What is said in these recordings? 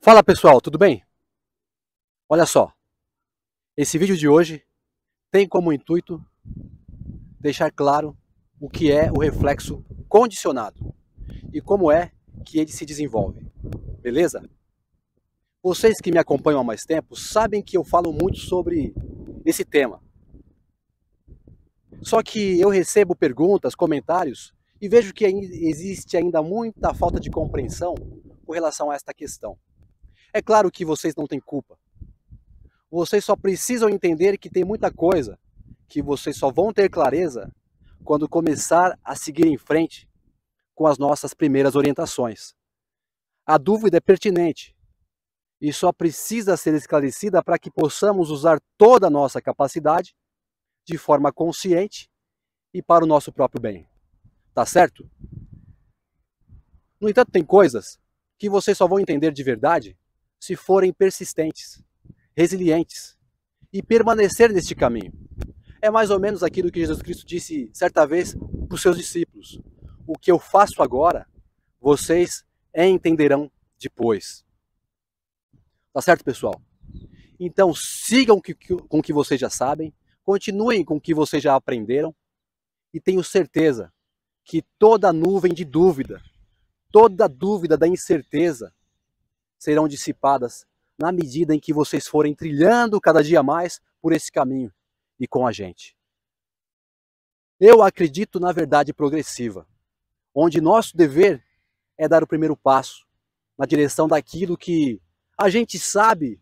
Fala pessoal, tudo bem? Olha só, esse vídeo de hoje tem como intuito deixar claro o que é o reflexo condicionado e como é que ele se desenvolve, beleza? Vocês que me acompanham há mais tempo sabem que eu falo muito sobre esse tema. Só que eu recebo perguntas, comentários e vejo que existe ainda muita falta de compreensão com relação a esta questão. É claro que vocês não têm culpa. Vocês só precisam entender que tem muita coisa que vocês só vão ter clareza quando começar a seguir em frente com as nossas primeiras orientações. A dúvida é pertinente e só precisa ser esclarecida para que possamos usar toda a nossa capacidade de forma consciente e para o nosso próprio bem. Tá certo? No entanto, tem coisas que vocês só vão entender de verdade se forem persistentes, resilientes e permanecer neste caminho. É mais ou menos aquilo que Jesus Cristo disse certa vez para os seus discípulos: O que eu faço agora, vocês entenderão depois. Tá certo, pessoal? Então sigam com o que vocês já sabem, continuem com o que vocês já aprenderam e tenho certeza que toda nuvem de dúvida, toda dúvida da incerteza serão dissipadas na medida em que vocês forem trilhando cada dia mais por esse caminho e com a gente. Eu acredito na verdade progressiva, onde nosso dever é dar o primeiro passo na direção daquilo que a gente sabe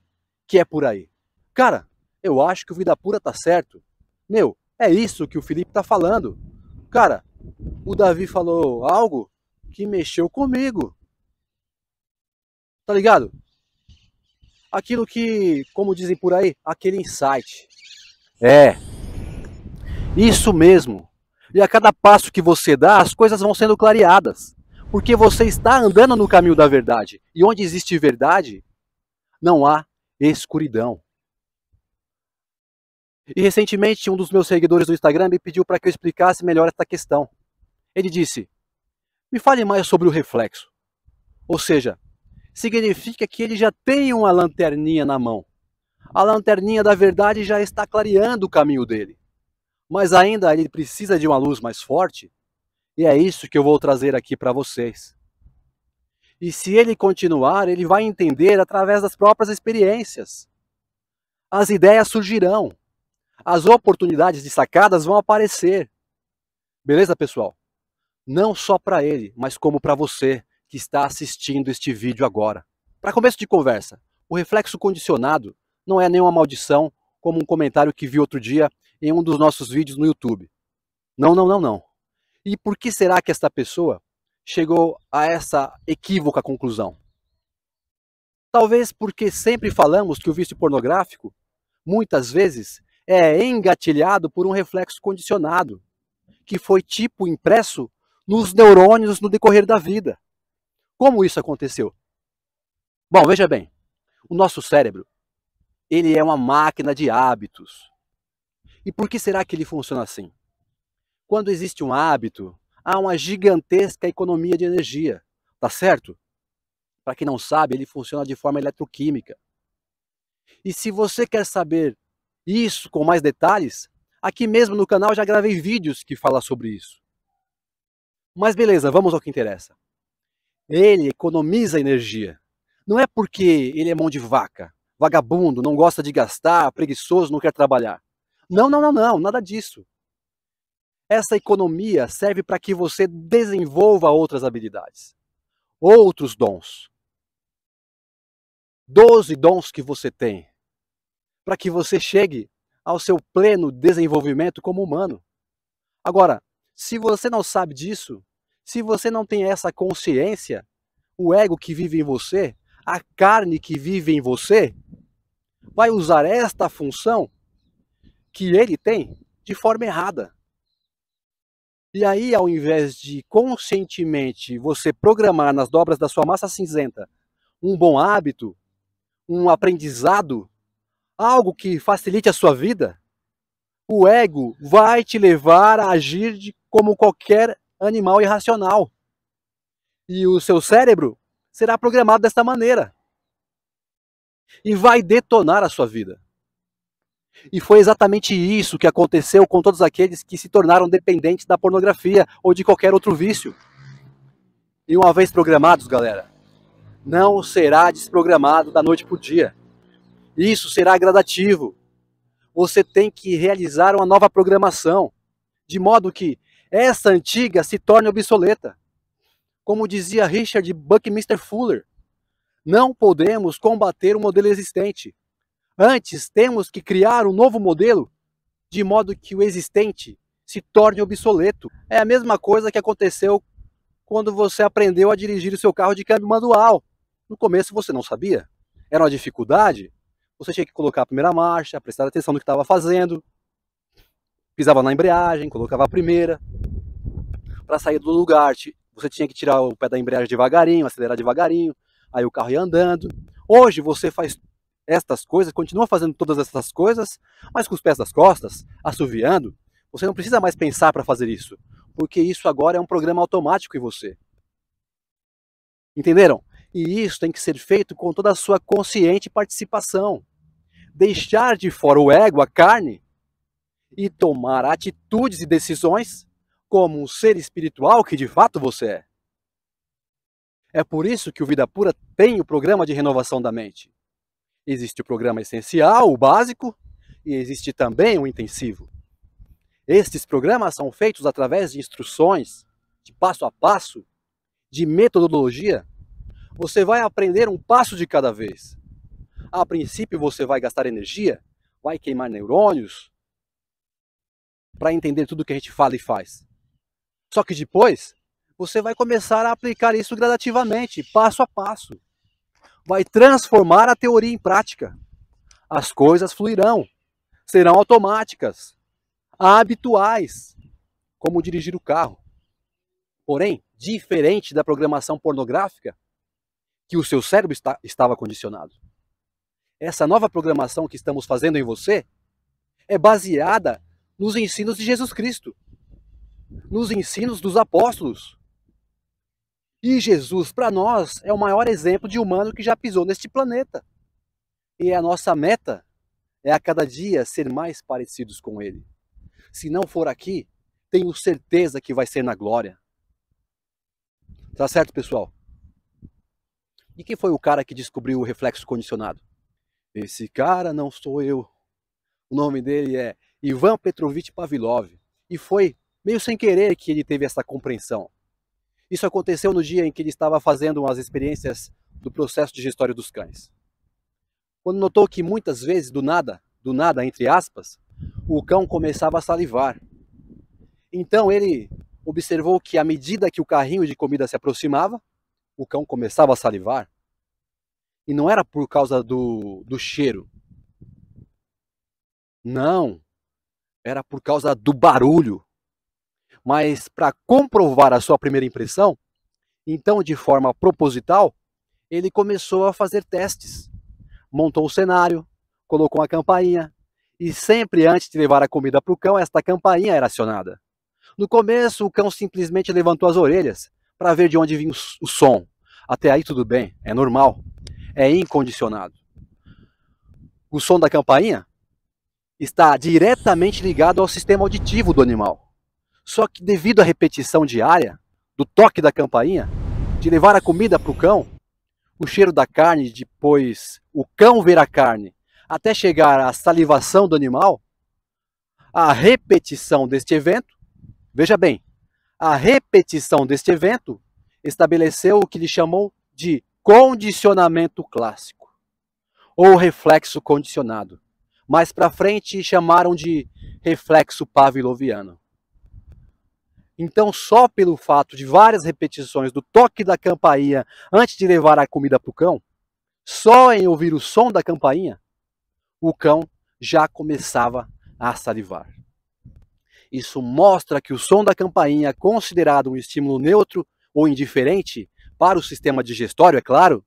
que é por aí. Cara, eu acho que o Vida Pura tá certo. Meu, é isso que o Felipe tá falando. Cara, o Davi falou algo que mexeu comigo. Tá ligado? Aquilo que, como dizem por aí, aquele insight. É. Isso mesmo. E a cada passo que você dá, as coisas vão sendo clareadas. Porque você está andando no caminho da verdade. E onde existe verdade, não há escuridão. E recentemente, um dos meus seguidores do Instagram me pediu para que eu explicasse melhor esta questão. Ele disse: Me fale mais sobre o reflexo. Ou seja, significa que ele já tem uma lanterninha na mão. A lanterninha da verdade já está clareando o caminho dele. Mas ainda ele precisa de uma luz mais forte, e é isso que eu vou trazer aqui para vocês. E se ele continuar, ele vai entender através das próprias experiências. As ideias surgirão. As oportunidades de sacadas vão aparecer. Beleza, pessoal? Não só para ele, mas como para você, que está assistindo este vídeo agora. Para começo de conversa, o reflexo condicionado não é nenhuma maldição, como um comentário que vi outro dia em um dos nossos vídeos no YouTube. Não, não, não, não. E por que será que esta pessoa chegou a essa equívoca conclusão? Talvez porque sempre falamos que o vício pornográfico, muitas vezes, é engatilhado por um reflexo condicionado, que foi tipo impresso nos neurônios no decorrer da vida. Como isso aconteceu? Bom, veja bem. O nosso cérebro, ele é uma máquina de hábitos. E por que será que ele funciona assim? Quando existe um hábito, há uma gigantesca economia de energia, tá certo? Para quem não sabe, ele funciona de forma eletroquímica. E se você quer saber isso com mais detalhes, aqui mesmo no canal já gravei vídeos que falam sobre isso. Mas beleza, vamos ao que interessa. Ele economiza energia. Não é porque ele é mão de vaca, vagabundo, não gosta de gastar, preguiçoso, não quer trabalhar. Não, não, não, não, nada disso. Essa economia serve para que você desenvolva outras habilidades, outros dons. Doze dons que você tem, para que você chegue ao seu pleno desenvolvimento como humano. Agora, se você não sabe disso, se você não tem essa consciência, o ego que vive em você, a carne que vive em você, vai usar esta função que ele tem de forma errada. E aí, ao invés de conscientemente você programar nas dobras da sua massa cinzenta um bom hábito, um aprendizado, algo que facilite a sua vida, o ego vai te levar a agir de, como qualquer animal irracional. E o seu cérebro será programado desta maneira. E vai detonar a sua vida. E foi exatamente isso que aconteceu com todos aqueles que se tornaram dependentes da pornografia ou de qualquer outro vício. E uma vez programados, galera, não será desprogramado da noite para o dia. Isso será gradativo. Você tem que realizar uma nova programação, de modo que essa antiga se torne obsoleta. Como dizia Richard Buckminster Fuller, não podemos combater o modelo existente. Antes, temos que criar um novo modelo de modo que o existente se torne obsoleto. É a mesma coisa que aconteceu quando você aprendeu a dirigir o seu carro de câmbio manual. No começo você não sabia, era uma dificuldade. Você tinha que colocar a primeira marcha, prestar atenção no que estava fazendo, pisava na embreagem, colocava a primeira, para sair do lugar. Você tinha que tirar o pé da embreagem devagarinho, acelerar devagarinho, aí o carro ia andando. Hoje você faz estas coisas, continua fazendo todas essas coisas, mas com os pés das costas, assoviando. Você não precisa mais pensar para fazer isso, porque isso agora é um programa automático em você. Entenderam? E isso tem que ser feito com toda a sua consciente participação. Deixar de fora o ego, a carne, e tomar atitudes e decisões como um ser espiritual que de fato você é. É por isso que o Vida Pura tem o programa de renovação da mente. Existe o programa essencial, o básico, e existe também o intensivo. Estes programas são feitos através de instruções, de passo a passo, de metodologia. Você vai aprender um passo de cada vez. A princípio, você vai gastar energia, vai queimar neurônios para entender tudo que a gente fala e faz. Só que depois, você vai começar a aplicar isso gradativamente, passo a passo. Vai transformar a teoria em prática. As coisas fluirão, serão automáticas, habituais, como dirigir o carro. Porém, diferente da programação pornográfica, que o seu cérebro está, estava condicionado. Essa nova programação que estamos fazendo em você é baseada nos ensinos de Jesus Cristo nos ensinos dos apóstolos. E Jesus, para nós, é o maior exemplo de humano que já pisou neste planeta. E a nossa meta é a cada dia ser mais parecidos com ele. Se não for aqui, tenho certeza que vai ser na glória. Tá certo, pessoal? E quem foi o cara que descobriu o reflexo condicionado? Esse cara não sou eu. O nome dele é Ivan Petrovich Pavlov e foi meio sem querer que ele teve essa compreensão. Isso aconteceu no dia em que ele estava fazendo as experiências do processo digestório dos cães. Quando notou que muitas vezes, do nada, do nada, entre aspas, o cão começava a salivar. Então ele observou que à medida que o carrinho de comida se aproximava, o cão começava a salivar. E não era por causa do, do cheiro. Não. Era por causa do barulho mas para comprovar a sua primeira impressão, então de forma proposital, ele começou a fazer testes. Montou o cenário, colocou uma campainha, e sempre antes de levar a comida para o cão, esta campainha era acionada. No começo, o cão simplesmente levantou as orelhas para ver de onde vinha o som. Até aí tudo bem, é normal, é incondicionado. O som da campainha está diretamente ligado ao sistema auditivo do animal. Só que devido à repetição diária, do toque da campainha, de levar a comida para o cão, o cheiro da carne, depois o cão ver a carne, até chegar à salivação do animal, a repetição deste evento, veja bem, a repetição deste evento estabeleceu o que ele chamou de condicionamento clássico ou reflexo condicionado. Mais para frente chamaram de reflexo pavloviano. Então, só pelo fato de várias repetições do toque da campainha antes de levar a comida para o cão, só em ouvir o som da campainha, o cão já começava a salivar. Isso mostra que o som da campainha, é considerado um estímulo neutro ou indiferente para o sistema digestório, é claro,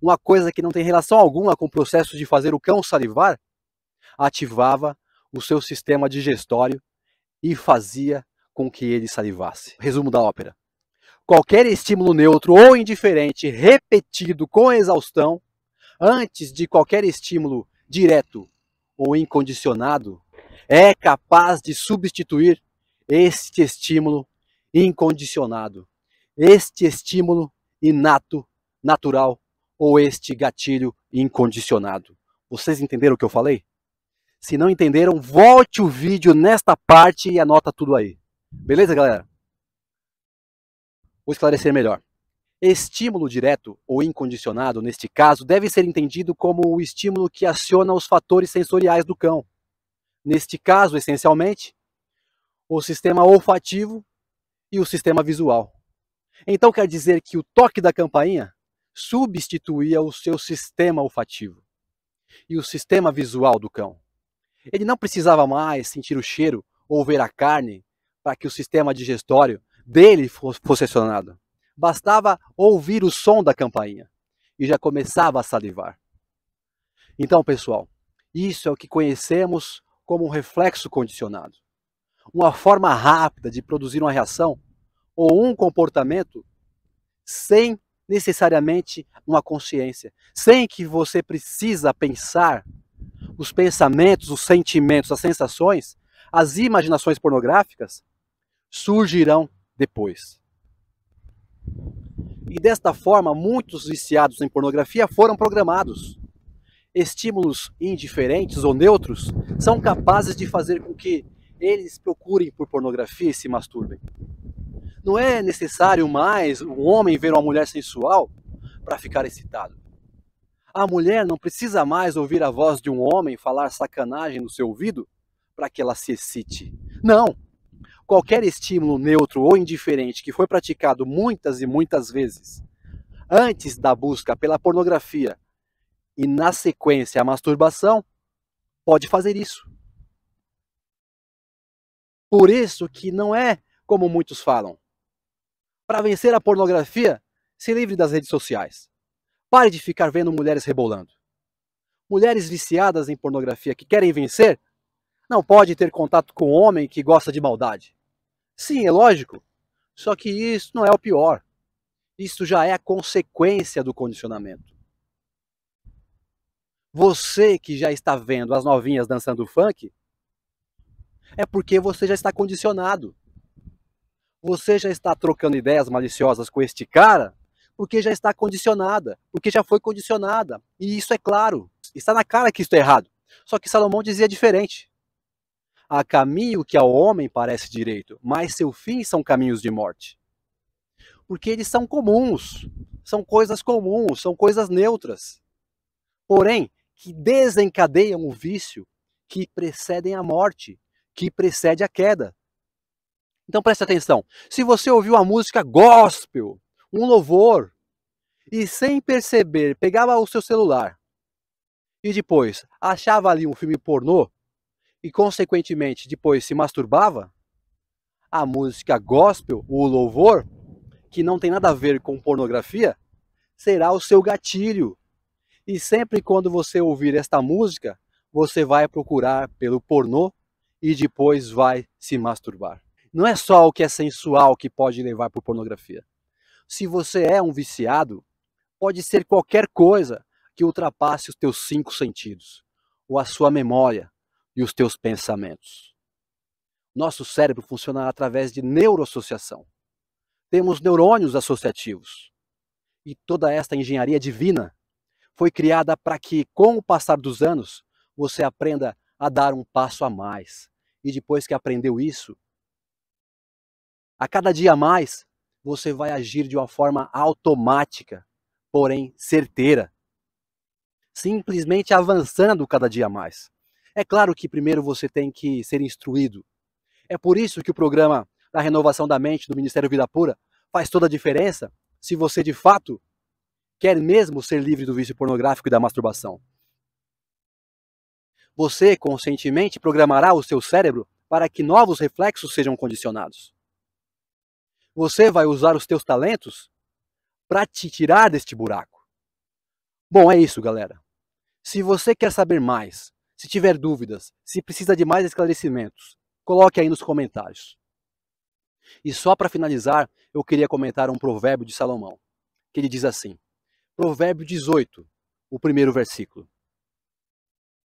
uma coisa que não tem relação alguma com o processo de fazer o cão salivar, ativava o seu sistema digestório e fazia com que ele salivasse. Resumo da ópera. Qualquer estímulo neutro ou indiferente repetido com exaustão, antes de qualquer estímulo direto ou incondicionado, é capaz de substituir este estímulo incondicionado, este estímulo inato, natural ou este gatilho incondicionado. Vocês entenderam o que eu falei? Se não entenderam, volte o vídeo nesta parte e anota tudo aí. Beleza, galera? Vou esclarecer melhor. Estímulo direto ou incondicionado, neste caso, deve ser entendido como o estímulo que aciona os fatores sensoriais do cão. Neste caso, essencialmente, o sistema olfativo e o sistema visual. Então quer dizer que o toque da campainha substituía o seu sistema olfativo e o sistema visual do cão. Ele não precisava mais sentir o cheiro ou ver a carne para que o sistema digestório dele fosse acionado. Bastava ouvir o som da campainha e já começava a salivar. Então, pessoal, isso é o que conhecemos como um reflexo condicionado. Uma forma rápida de produzir uma reação ou um comportamento sem necessariamente uma consciência, sem que você precisa pensar os pensamentos, os sentimentos, as sensações, as imaginações pornográficas surgirão depois. E desta forma, muitos viciados em pornografia foram programados. Estímulos indiferentes ou neutros são capazes de fazer com que eles procurem por pornografia e se masturbem. Não é necessário mais um homem ver uma mulher sensual para ficar excitado. A mulher não precisa mais ouvir a voz de um homem falar sacanagem no seu ouvido para que ela se excite. Não! qualquer estímulo neutro ou indiferente que foi praticado muitas e muitas vezes antes da busca pela pornografia e na sequência a masturbação, pode fazer isso. Por isso que não é como muitos falam. Para vencer a pornografia, se livre das redes sociais. Pare de ficar vendo mulheres rebolando. Mulheres viciadas em pornografia que querem vencer não pode ter contato com um homem que gosta de maldade. Sim, é lógico. Só que isso não é o pior. Isso já é a consequência do condicionamento. Você que já está vendo as novinhas dançando funk, é porque você já está condicionado. Você já está trocando ideias maliciosas com este cara porque já está condicionada, porque já foi condicionada. E isso é claro, está na cara que isso é errado. Só que Salomão dizia diferente há caminho que ao homem parece direito, mas seu fim são caminhos de morte. Porque eles são comuns, são coisas comuns, são coisas neutras. Porém, que desencadeiam o vício, que precedem a morte, que precede a queda. Então preste atenção. Se você ouviu a música gospel, um louvor, e sem perceber pegava o seu celular e depois achava ali um filme pornô, e, consequentemente, depois se masturbava, a música gospel, o louvor, que não tem nada a ver com pornografia, será o seu gatilho. E sempre quando você ouvir esta música, você vai procurar pelo pornô e depois vai se masturbar. Não é só o que é sensual que pode levar para pornografia. Se você é um viciado, pode ser qualquer coisa que ultrapasse os teus cinco sentidos, ou a sua memória, e os teus pensamentos. Nosso cérebro funciona através de neuroassociação. Temos neurônios associativos. E toda esta engenharia divina foi criada para que, com o passar dos anos, você aprenda a dar um passo a mais. E depois que aprendeu isso, a cada dia a mais, você vai agir de uma forma automática, porém certeira. Simplesmente avançando cada dia a mais. É claro que primeiro você tem que ser instruído. É por isso que o programa da renovação da mente do Ministério Vida Pura faz toda a diferença se você de fato quer mesmo ser livre do vício pornográfico e da masturbação. Você conscientemente programará o seu cérebro para que novos reflexos sejam condicionados. Você vai usar os teus talentos para te tirar deste buraco. Bom, é isso, galera. Se você quer saber mais se tiver dúvidas, se precisa de mais esclarecimentos, coloque aí nos comentários. E só para finalizar, eu queria comentar um provérbio de Salomão, que ele diz assim: Provérbio 18, o primeiro versículo.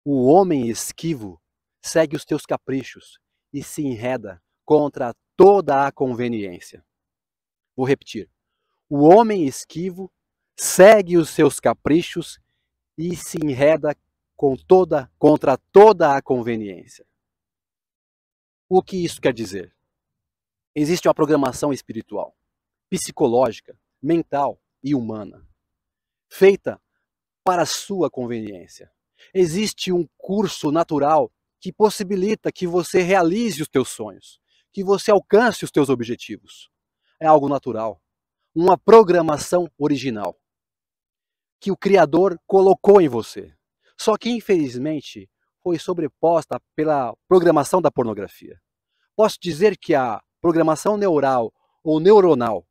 O homem esquivo segue os teus caprichos e se enreda contra toda a conveniência. Vou repetir. O homem esquivo segue os seus caprichos e se enreda com toda contra toda a conveniência. O que isso quer dizer? Existe uma programação espiritual, psicológica, mental e humana, feita para sua conveniência. Existe um curso natural que possibilita que você realize os teus sonhos, que você alcance os teus objetivos. É algo natural, uma programação original que o Criador colocou em você. Só que, infelizmente, foi sobreposta pela programação da pornografia. Posso dizer que a programação neural ou neuronal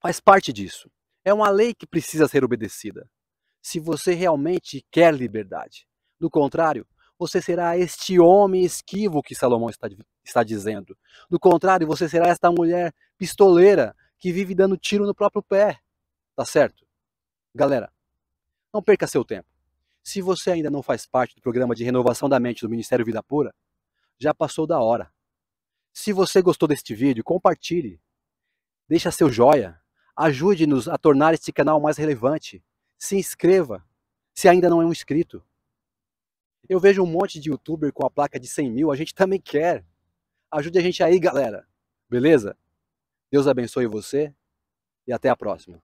faz parte disso. É uma lei que precisa ser obedecida. Se você realmente quer liberdade. Do contrário, você será este homem esquivo que Salomão está, está dizendo. Do contrário, você será esta mulher pistoleira que vive dando tiro no próprio pé. Tá certo? Galera, não perca seu tempo. Se você ainda não faz parte do programa de renovação da mente do Ministério Vida Pura, já passou da hora. Se você gostou deste vídeo, compartilhe. Deixa seu joia. Ajude-nos a tornar este canal mais relevante. Se inscreva, se ainda não é um inscrito. Eu vejo um monte de youtuber com a placa de 100 mil, a gente também quer. Ajude a gente aí, galera. Beleza? Deus abençoe você e até a próxima.